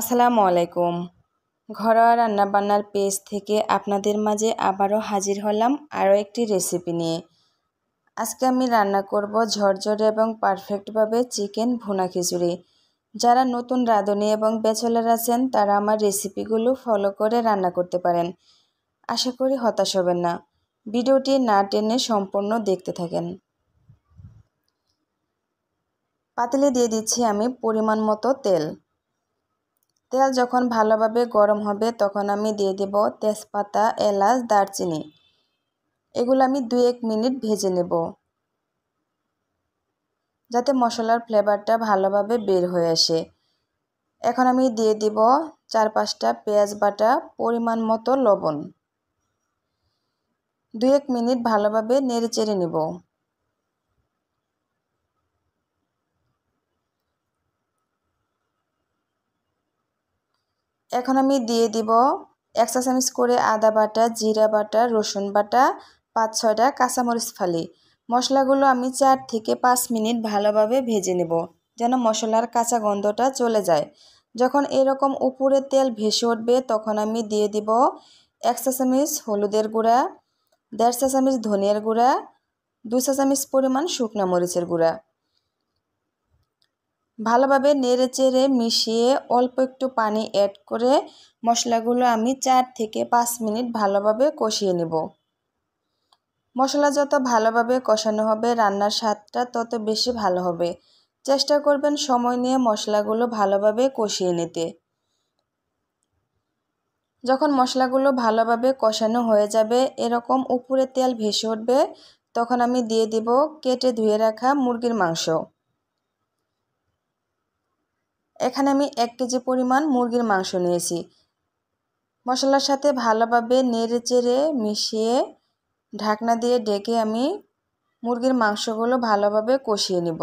আসসালামু আলাইকুম ঘরোয়া রান্নাবান্নার পেজ থেকে আপনাদের মাঝে আবারও হাজির হলাম আরও একটি রেসিপি নিয়ে আজকে আমি রান্না করব ঝরঝরে এবং পারফেক্টভাবে চিকেন ভুনা খিচুড়ি যারা নতুন রাঁধুনি এবং ব্যাচেলার আছেন তারা আমার রেসিপিগুলো ফলো করে রান্না করতে পারেন আশা করি হতাশ হবেন না ভিডিওটি না টেনে সম্পূর্ণ দেখতে থাকেন পাতিলে দিয়ে দিচ্ছি আমি পরিমাণ মতো তেল তেল যখন ভালোভাবে গরম হবে তখন আমি দিয়ে দেব তেজপাতা এলাচ দারচিনি এগুলো আমি দু এক মিনিট ভেজে নেব যাতে মশলার ফ্লেভারটা ভালোভাবে বের হয়ে আসে এখন আমি দিয়ে দিব চার পাঁচটা পেঁয়াজ বাটা পরিমাণ মতো লবণ দু এক মিনিট ভালোভাবে নেড়ে চেড়ে নেব এখন আমি দিয়ে দিব এক চা চামচ করে আদা বাটা জিরা বাটা রসুন বাটা পাঁচ ছয়টা কাঁচামরিচ ফালি মশলাগুলো আমি চার থেকে পাঁচ মিনিট ভালোভাবে ভেজে নেব যেন মশলার কাঁচা গন্ধটা চলে যায় যখন এরকম উপরে তেল ভেসে উঠবে তখন আমি দিয়ে দিব এক চা চামচ হলুদের গুঁড়া দেড় চা চামচ ধনিয়ার গুঁড়া দুই চা চামচ পরিমাণ শুকনা মরিচের গুঁড়া ভালোভাবে নেড়ে চেড়ে মিশিয়ে অল্প একটু পানি অ্যাড করে মশলাগুলো আমি চার থেকে পাঁচ মিনিট ভালোভাবে কষিয়ে নেব মশলা যত ভালোভাবে কষানো হবে রান্নার স্বাদটা তত বেশি ভালো হবে চেষ্টা করবেন সময় নিয়ে মশলাগুলো ভালোভাবে কষিয়ে নিতে যখন মশলাগুলো ভালোভাবে কষানো হয়ে যাবে এরকম উপরে তেল ভেসে উঠবে তখন আমি দিয়ে দিব কেটে ধুয়ে রাখা মুরগির মাংস এখানে আমি এক কেজি পরিমাণ মুরগির মাংস নিয়েছি মশলার সাথে ভালোভাবে নেড়ে চেড়ে মিশিয়ে ঢাকনা দিয়ে ডেকে আমি মুরগির মাংসগুলো ভালোভাবে কষিয়ে নিব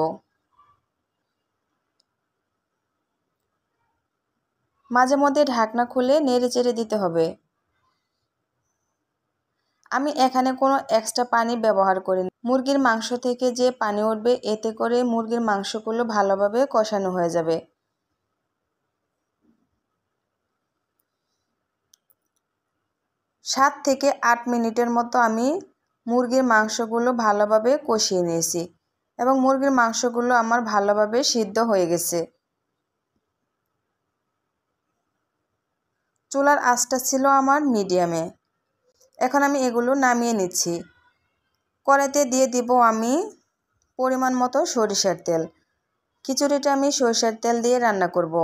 মাঝে মধ্যে ঢাকনা খুলে নেড়ে চেড়ে দিতে হবে আমি এখানে কোনো এক্সট্রা পানি ব্যবহার করিনি মুরগির মাংস থেকে যে পানি উঠবে এতে করে মুরগির মাংসগুলো ভালোভাবে কষানো হয়ে যাবে সাত থেকে আট মিনিটের মতো আমি মুরগির মাংসগুলো ভালোভাবে কষিয়ে নিয়েছি এবং মুরগির মাংসগুলো আমার ভালোভাবে সিদ্ধ হয়ে গেছে চুলার আঁচটা ছিল আমার মিডিয়ামে এখন আমি এগুলো নামিয়ে নিচ্ছি কড়াইতে দিয়ে দিব আমি পরিমাণ মতো সরিষার তেল খিচুড়িটা আমি সরিষার তেল দিয়ে রান্না করব।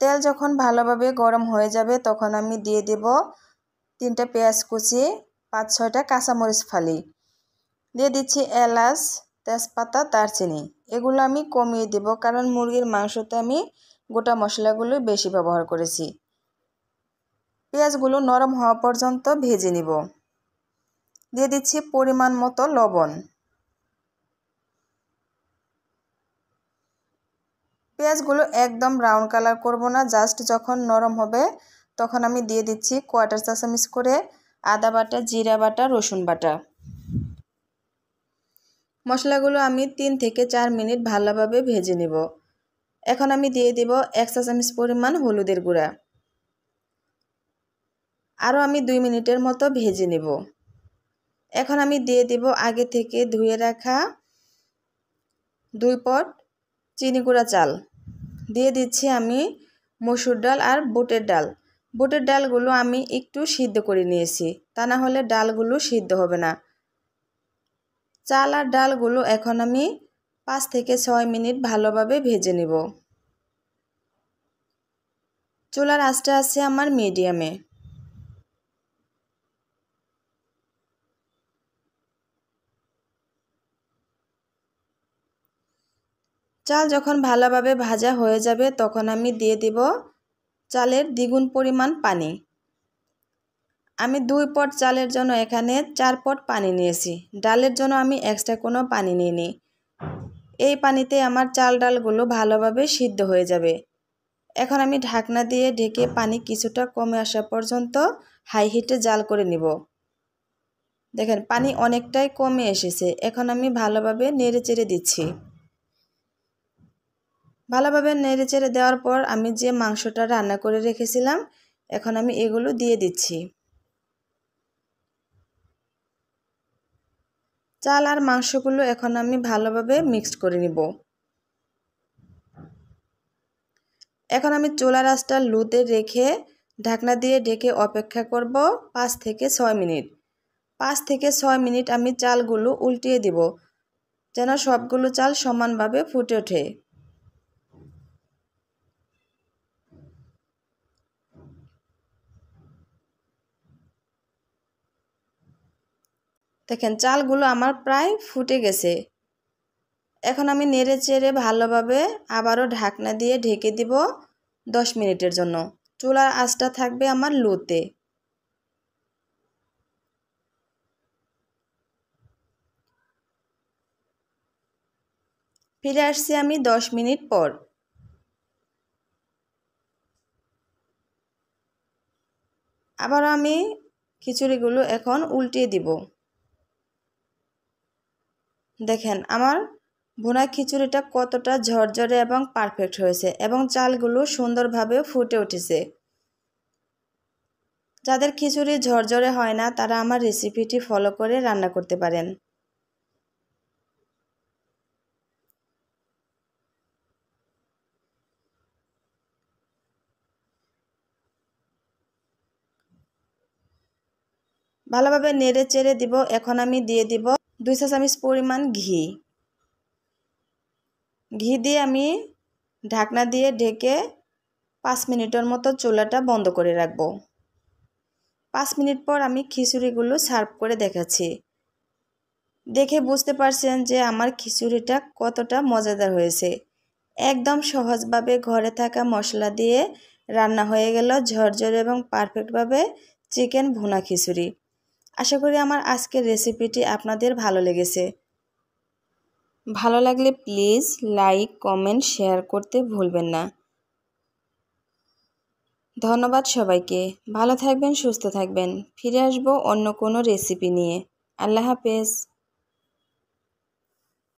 তেল যখন ভালোভাবে গরম হয়ে যাবে তখন আমি দিয়ে দেব তিনটা পেঁয়াজ কুচি পাঁচ ছয়টা কাঁচামরিচ ফালি দিয়ে দিচ্ছি এলাচ তেজপাতা দারচিনি এগুলো আমি কমিয়ে দেব কারণ মুরগির মাংসতে আমি গোটা মশলাগুলো বেশি ব্যবহার করেছি পেঁয়াজগুলো নরম হওয়া পর্যন্ত ভেজে নিব দিয়ে দিচ্ছি পরিমাণ মতো লবণ পেঁয়াজগুলো একদম ব্রাউন কালার করব না জাস্ট যখন নরম হবে তখন আমি দিয়ে দিচ্ছি কোয়াটার চা করে আদা বাটা জিরা বাটা রসুন বাটা মশলাগুলো আমি তিন থেকে চার মিনিট ভালোভাবে ভেজে নেব এখন আমি দিয়ে দেব এক চা পরিমাণ হলুদের গুঁড়া আরও আমি দুই মিনিটের মতো ভেজে নেব এখন আমি দিয়ে দেব আগে থেকে ধুয়ে রাখা দুই পট চিনি গুঁড়া চাল দিয়ে দিচ্ছি আমি মসুর ডাল আর বুটের ডাল বুটের ডালগুলো আমি একটু সিদ্ধ করে নিয়েছি তা না হলে ডালগুলো সিদ্ধ হবে না চাল আর ডালগুলো এখন আমি পাঁচ থেকে ছয় মিনিট ভালোভাবে ভেজে নেব চুলার আস্তে আছে আমার মিডিয়ামে চাল যখন ভালোভাবে ভাজা হয়ে যাবে তখন আমি দিয়ে দিব চালের দ্বিগুণ পরিমাণ পানি আমি দুই পট চালের জন্য এখানে চার পট পানি নিয়েছি ডালের জন্য আমি এক্সট্রা কোনো পানি নিইনি এই পানিতে আমার চাল ডালগুলো ভালোভাবে সিদ্ধ হয়ে যাবে এখন আমি ঢাকনা দিয়ে ঢেকে পানি কিছুটা কমে আসা পর্যন্ত হাই হিটে জাল করে নিব দেখেন পানি অনেকটাই কমে এসেছে এখন আমি ভালোভাবে নেড়ে চেড়ে দিচ্ছি ভালোভাবে নেড়ে চেড়ে দেওয়ার পর আমি যে মাংসটা রান্না করে রেখেছিলাম এখন আমি এগুলো দিয়ে দিচ্ছি চাল আর মাংসগুলো এখন আমি ভালোভাবে মিক্সড করে নিব এখন আমি চোলা রাস্তা লুতে রেখে ঢাকনা দিয়ে ডেকে অপেক্ষা করব পাঁচ থেকে ছয় মিনিট পাঁচ থেকে ছয় মিনিট আমি চালগুলো উল্টিয়ে দিব যেন সবগুলো চাল সমানভাবে ফুটে ওঠে দেখেন চালগুলো আমার প্রায় ফুটে গেছে এখন আমি নেড়ে চেড়ে ভালোভাবে আবারও ঢাকনা দিয়ে ঢেকে দিব দশ মিনিটের জন্য চুলার আঁচটা থাকবে আমার লোতে ফিরে আসছি আমি দশ মিনিট পর আবারও আমি খিচুড়িগুলো এখন উল্টিয়ে দিব দেখেন আমার বোনা খিচুড়িটা কতটা ঝরঝরে এবং পারফেক্ট হয়েছে এবং চালগুলো সুন্দরভাবে ফুটে উঠেছে যাদের খিচুড়ি ঝরঝরে হয় না তারা আমার রেসিপিটি ফলো করে রান্না করতে পারেন ভালোভাবে নেড়ে চেড়ে দিব এখন আমি দিয়ে দিব দুই চা চামিচ পরিমাণ ঘি ঘি দিয়ে আমি ঢাকনা দিয়ে ঢেকে পাঁচ মিনিটের মতো চুলাটা বন্ধ করে রাখব পাঁচ মিনিট পর আমি খিচুড়িগুলো সার্ভ করে দেখাচ্ছি দেখে বুঝতে পারছেন যে আমার খিচুড়িটা কতটা মজাদার হয়েছে একদম সহজভাবে ঘরে থাকা মশলা দিয়ে রান্না হয়ে গেল ঝরঝরে এবং পারফেক্টভাবে চিকেন ভুনা খিচুড়ি আশা করি আমার আজকের রেসিপিটি আপনাদের ভালো লেগেছে ভালো লাগলে প্লিজ লাইক কমেন্ট শেয়ার করতে ভুলবেন না ধন্যবাদ সবাইকে ভালো থাকবেন সুস্থ থাকবেন ফিরে আসবো অন্য কোনো রেসিপি নিয়ে আল্লাহ হাফেজ